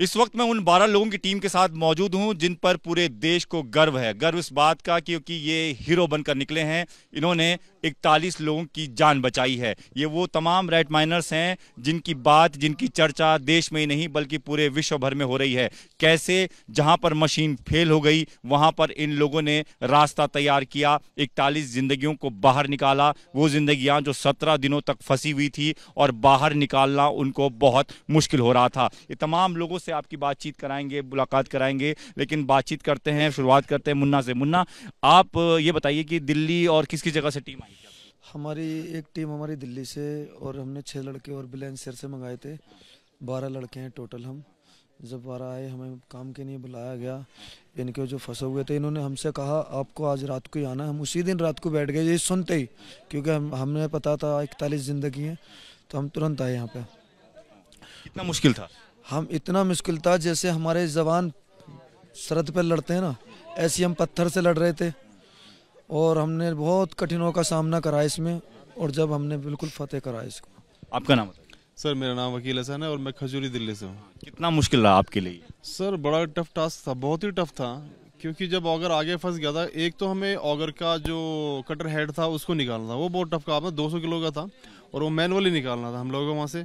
इस वक्त मैं उन 12 लोगों की टीम के साथ मौजूद हूं जिन पर पूरे देश को गर्व है गर्व इस बात का क्योंकि ये हीरो बनकर निकले हैं इन्होंने 41 लोगों की जान बचाई है ये वो तमाम रेड माइनर्स हैं जिनकी बात जिनकी चर्चा देश में ही नहीं बल्कि पूरे विश्व भर में हो रही है कैसे जहां पर मशीन फेल हो गई वहां पर इन लोगों ने रास्ता तैयार किया इकतालीस जिंदगियों को बाहर निकाला वो जिंदगियां जो सत्रह दिनों तक फंसी हुई थी और बाहर निकालना उनको बहुत मुश्किल हो रहा था ये तमाम लोगों से आपकी बातचीत कराएंगे मुलाकात कराएंगे लेकिन बातचीत करते हैं शुरुआत करते हैं मुन्ना से मुन्ना आप ये बताइए कि दिल्ली और किस किस जगह से टीम आई हमारी एक टीम हमारी दिल्ली से और हमने छः लड़के और बिलेंसर से मंगाए थे बारह लड़के हैं टोटल हम जब बारह आए हमें काम के लिए बुलाया गया इनके जो फंसे हुए थे इन्होंने हमसे कहा आपको आज रात को ही आना हम उसी दिन रात को बैठ गए ये सुनते ही क्योंकि हम हमने पता था इकतालीस ज़िंदगी हैं तो हम तुरंत आए यहाँ पे इतना मुश्किल था हम इतना मुश्किल था जैसे हमारे जवान सरहद पर लड़ते हैं ना ऐसे हम पत्थर से लड़ रहे थे और हमने बहुत कठिनों का सामना करा इसमें और जब हमने बिल्कुल फतेह करा इसको आपका नाम सर मेरा नाम वकील हसन है और मैं खजूरी दिल्ली से हूँ कितना मुश्किल रहा आपके लिए सर बड़ा टफ टास्क था बहुत ही टफ था क्योंकि जब ऑगर आगे फंस गया था एक तो हमें ऑगर का जो कटर हेड था उसको निकालना था वो बहुत टफ का था दो किलो का था और वो मैनुअली निकालना था हम लोगों को वहाँ से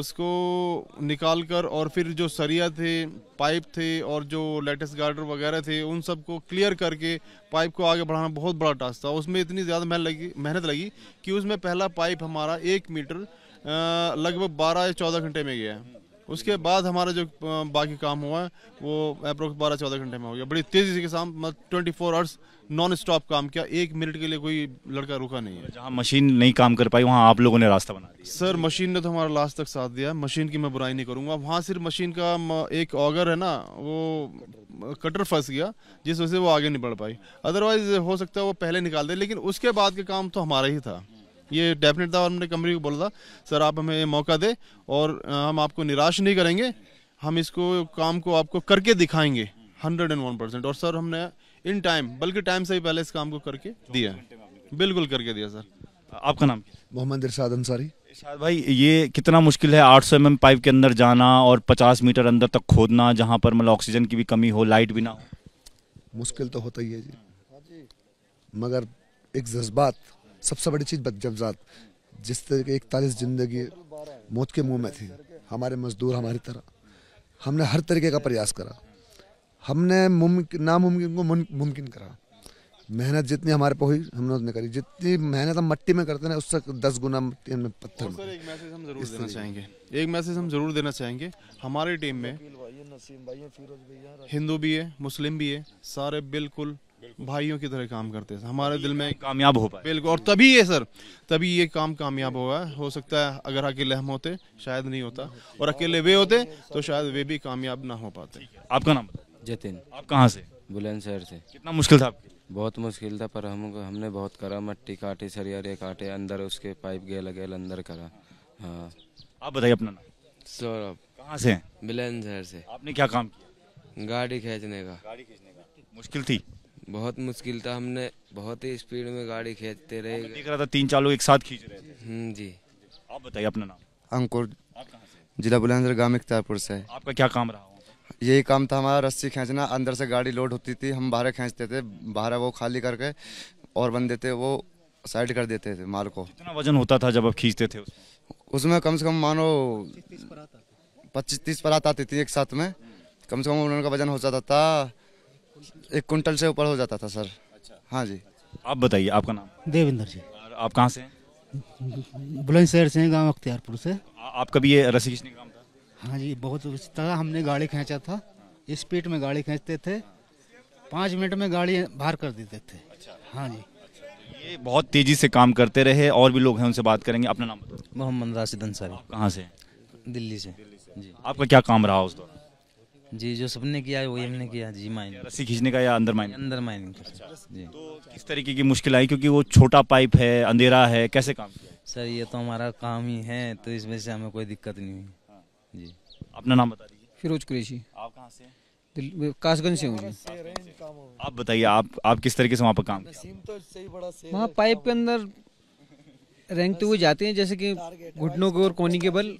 उसको निकाल कर और फिर जो सरिया थे पाइप थे और जो लेटेस्ट गार्डर वगैरह थे उन सबको क्लियर करके पाइप को आगे बढ़ाना बहुत बड़ा टास्क था उसमें इतनी ज़्यादा मेहनत लगी मेहनत लगी कि उसमें पहला पाइप हमारा एक मीटर लगभग बारह या चौदह घंटे में गया उसके बाद हमारा जो बाकी काम हुआ है वो अप्रोक्स बारह चौदह घंटे में हो गया बड़ी तेजी के साथ मतलब twenty four hours non stop काम किया एक मिनट के लिए कोई लड़का रुका नहीं है जहाँ मशीन नहीं काम कर पाई वहाँ आप लोगों ने रास्ता बना दिया सर मशीन ने तो हमारा लास्ट तक साथ दिया मशीन की मैं बुराई नहीं करूँगा वहाँ सिर्फ मशीन का एक ऑगर है ना वो कटर फंस गया जिस वजह से वो आगे नहीं बढ़ पाई अदरवाइज हो सकता है वो पहले निकाल दे लेकिन उसके बाद का काम तो हमारा ही था ये डेफिनेट था और हमने कंपनी को बोला था सर आप हमें मौका दे और हम आपको निराश नहीं करेंगे हम इसको काम को आपको करके दिखाएंगे हंड्रेड एंड वन परसेंट और सर हमने इन टाइम बल्कि टाइम से ही पहले इस काम को करके दिया बिल्कुल करके दिया सर आपका नाम मोहम्मद इरशाद अंसारी इरशाद भाई ये कितना मुश्किल है 800 सौ mm पाइप के अंदर जाना और 50 मीटर अंदर तक खोदना जहाँ पर मतलब ऑक्सीजन की भी कमी हो लाइट भी ना हो मुश्किल तो होता ही है जी मगर एक जज्बात सबसे बड़ी चीज़ बदजबजात जिस तरह की इकतालीस ज़िंदगी मौत के मुंह में थी हमारे मज़दूर हमारी तरह हमने हर तरीके का प्रयास करा हमने मुमकिन नामुमकिन को मुमकिन करा मेहनत जितनी हमारे पे हुई हमने उसने करी जितनी मेहनत हम मट्टी में करते ना उससे दस गुना मट्टी हमने पत्थर में एक मैसेज हम जरूर देना चाहेंगे एक मैसेज हम जरूर देना चाहेंगे हमारी टीम में हिंदू भी है मुस्लिम भी है सारे बिल्कुल भाइयों की तरह काम करते हैं हमारे दिल में कामयाब हो पाए बिल्कुल और तभी ये सर तभी ये काम कामयाब होगा हो सकता है अगर अकेले हम होते शायद नहीं होता और अकेले वे होते तो शायद वे भी कामयाब ना हो पाते आपका नाम जतिन आप कहाँ से बुलंदशहर से कितना मुश्किल था बहुत मुश्किल था पर हम हमने बहुत करा मट्टी काटे सरियारे काटे अंदर उसके पाइप गेल गेल अंदर करा हाँ आप बताइए अपना नाम सौरभ कहाँ से बुलंदशहर से आपने क्या काम किया गाड़ी खींचने का गाड़ी खींचने का मुश्किल थी बहुत मुश्किल था हमने बहुत ही स्पीड में गाड़ी खींचते रहे रहा था तीन चार लोग एक साथ खींच रहे थे हम्म, जी आप बताइए अपना नाम अंकुर जिला बुलंदर गांव इख्तारपुर से आपका क्या काम रहा यही काम था हमारा रस्सी खींचना अंदर से गाड़ी लोड होती थी हम बाहर खींचते थे बाहर वो खाली करके और बंदे थे वो साइड कर देते थे माल को कितना वजन होता था जब आप खींचते थे उसमें कम से कम मानो पच्चीस तीस पर आती थी एक साथ में कम से कम उनका वजन हो जाता था एक कुंटल से ऊपर हो जाता था सर अच्छा हाँ जी अच्छा। आप बताइए आपका नाम देवेंद्र जी और आप कहाँ से हैं? बुलंदशहर से गाँव अख्तियारपुर से आप कभी ये रस्सी खींचने का काम था हाँ जी बहुत उस तरह हमने गाड़ी खींचा था स्पीड में गाड़ी खींचते थे पाँच मिनट में गाड़ी बाहर कर देते थे अच्छा। हाँ जी अच्छा, तो ये बहुत तेजी से काम करते रहे और भी लोग हैं उनसे बात करेंगे अपना नाम मोहम्मद राशिद अंसारी कहाँ से दिल्ली से दिल्ली से जी आपका क्या काम रहा उस दौरान जी जो सबने किया है वही हमने किया जी माइनिंग रस्सी खींचने का या अंदर माइनिंग अंदर माइनिंग अच्छा, जी तो किस तरीके की मुश्किल आई क्योंकि वो छोटा पाइप है अंधेरा है कैसे काम किया सर ये तो हमारा काम ही है तो इस वजह से हमें कोई दिक्कत नहीं हुई हाँ। जी अपना नाम बता दीजिए फिरोज कुरेशी आप कहाँ से कासगंज से हूँ आप बताइए आप आप किस तरीके से वहाँ पर काम वहाँ पाइप के अंदर रेंगते तो हुए जाते हैं जैसे कि घुटनों के और कोनी के बल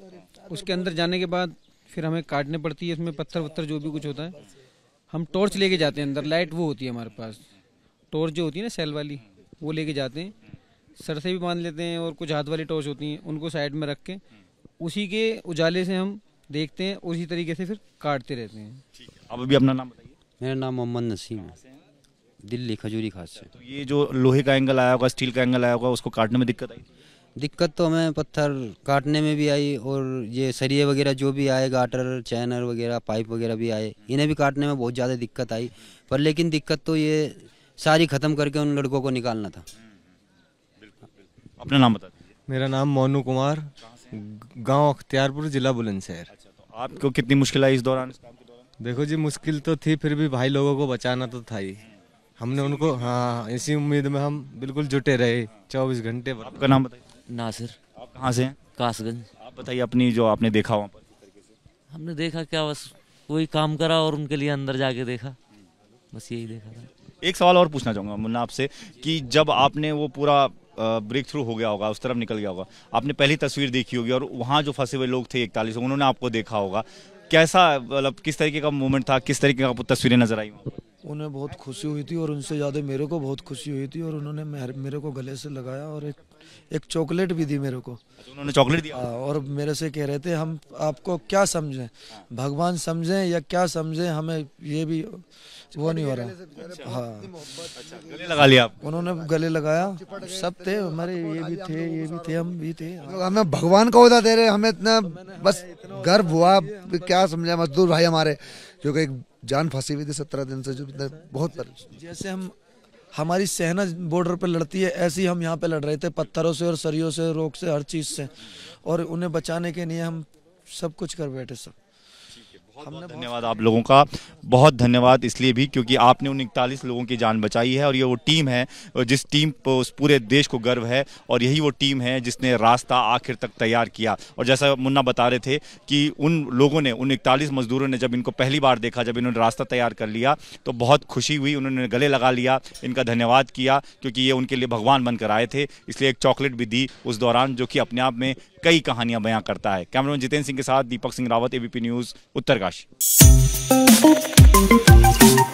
उसके अंदर जाने के बाद फिर हमें काटने पड़ती है इसमें पत्थर वत्थर जो भी कुछ होता है हम टॉर्च लेके जाते हैं अंदर लाइट वो होती है हमारे पास टॉर्च जो होती है ना सेल वाली वो लेके जाते हैं सर से भी बांध लेते हैं और कुछ हाथ वाली टॉर्च होती हैं उनको साइड में रख के उसी के उजाले से हम देखते हैं उसी तरीके से फिर काटते रहते हैं अब अभी अपना नाम बताइए मेरा नाम मोहम्मद नसीम है दिल्ली खजूरी खास से तो ये जो लोहे का एंगल आया होगा स्टील का एंगल आया होगा उसको काटने में दिक्कत आई दिक्कत तो हमें पत्थर काटने में भी आई और ये सरिये वगैरह जो भी आए गाटर चैनर वगैरह पाइप वगैरह भी आए इन्हें भी काटने में बहुत ज़्यादा दिक्कत आई पर लेकिन दिक्कत तो ये सारी ख़त्म करके उन लड़कों को निकालना था अपना नाम बता दीजिए मेरा नाम मोनू कुमार गाँव अख्तियारपुर ज़िला बुलंदशहर अच्छा, तो आपको कितनी मुश्किल आई इस दौरान देखो जी मुश्किल तो थी फिर भी भाई लोगों को बचाना तो था ही हमने उनको हाँ इसी उम्मीद में हम बिल्कुल जुटे रहे चौबीस घंटे आपका नाम बताइए नासिर आप कहाँ से हैं कासगंज आप बताइए अपनी जो आपने देखा वहाँ पर हमने देखा क्या बस वही काम करा और उनके लिए अंदर जाके देखा बस यही देखा था एक सवाल और पूछना चाहूँगा मुन्ना आपसे कि जब आपने वो पूरा ब्रेक थ्रू हो गया होगा उस तरफ निकल गया होगा आपने पहली तस्वीर देखी होगी और वहाँ जो फंसे हुए लोग थे इकतालीस उन्होंने आपको देखा होगा कैसा मतलब किस तरीके का मोमेंट था किस तरीके का तस्वीरें नजर आई उन्हें बहुत खुशी हुई थी और उनसे ज़्यादा मेरे को बहुत खुशी हुई थी और उन्होंने मेरे को गले से लगाया और एक एक चॉकलेट भी दी मेरे को अच्छा, उन्होंने चॉकलेट दिया हाँ, और मेरे से कह रहे थे हम आपको क्या समझें भगवान समझें या क्या समझें हमें ये भी वो नहीं हो रहा अच्छा, हाँ अच्छा, लगा लिया उन्होंने गले लगाया सब थे हमारे ये भी थे ये भी थे हम भी थे हमें भगवान का होता दे रहे हमें इतना बस गर्व हुआ क्या समझा मजदूर भाई हमारे जो कि जान फंसी हुई थी सत्रह दिन से जो बहुत जैसे हम हमारी सेना बॉर्डर पर लड़ती है ऐसे ही हम यहाँ पे लड़ रहे थे पत्थरों से और सरियों से रोक से हर चीज़ से और उन्हें बचाने के लिए हम सब कुछ कर बैठे सब हमने धन्यवाद आप लोगों का बहुत धन्यवाद इसलिए भी क्योंकि आपने उन इकतालीस लोगों की जान बचाई है और ये वो टीम है जिस टीम पर उस पूरे देश को गर्व है और यही वो टीम है जिसने रास्ता आखिर तक तैयार किया और जैसा मुन्ना बता रहे थे कि उन लोगों ने उन इकतालीस मजदूरों ने जब इनको पहली बार देखा जब इन्होंने रास्ता तैयार कर लिया तो बहुत खुशी हुई उन्होंने गले लगा लिया इनका धन्यवाद किया क्योंकि ये उनके लिए भगवान बनकर आए थे इसलिए एक चॉकलेट भी दी उस दौरान जो कि अपने आप में कई कहानियां बयां करता है कैमरामैन जितेंद्र सिंह के साथ दीपक सिंह रावत एबीपी न्यूज़ उत्तरकाशी